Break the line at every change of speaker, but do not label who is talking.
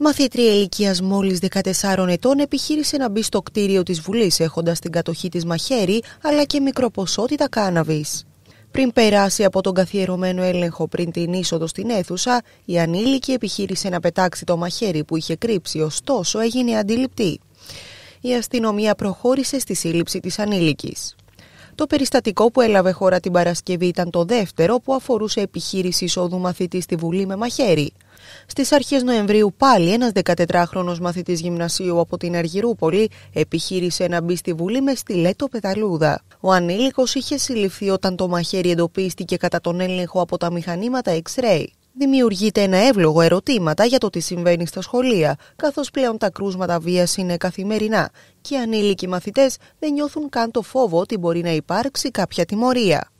Μαθήτρια ηλικίας μόλις 14 ετών επιχείρησε να μπει στο κτίριο της Βουλής έχοντας την κατοχή της μαχαίρι αλλά και μικροποσότητα κάναβης. Πριν περάσει από τον καθιερωμένο έλεγχο πριν την είσοδο στην αίθουσα, η ανήλικη επιχείρησε να πετάξει το μαχαίρι που είχε κρύψει, ωστόσο έγινε αντιληπτή. Η αστυνομία προχώρησε στη σύλληψη της ανήλικης. Το περιστατικό που έλαβε χώρα την Παρασκευή ήταν το δεύτερο που αφορούσε επιχείρηση εισόδου μαθητή στη Βουλή με μαχαίρι. Στις αρχές Νοεμβρίου, πάλι ένας 14χρονο μαθητής γυμνασίου από την Αργυρούπολη επιχείρησε να μπει στη Βουλή με στιλέτο πεταλούδα. Ο ανήλικος είχε συλληφθεί όταν το μαχαίρι εντοπίστηκε κατά τον έλεγχο από τα μηχανήματα X-ray. Δημιουργείται ένα εύλογο ερωτήματα για το τι συμβαίνει στα σχολεία, καθώς πλέον τα κρούσματα βίας είναι καθημερινά και οι ανήλικοι μαθητές δεν νιώθουν καν το φόβο ότι μπορεί να υπάρξει κάποια τιμωρία.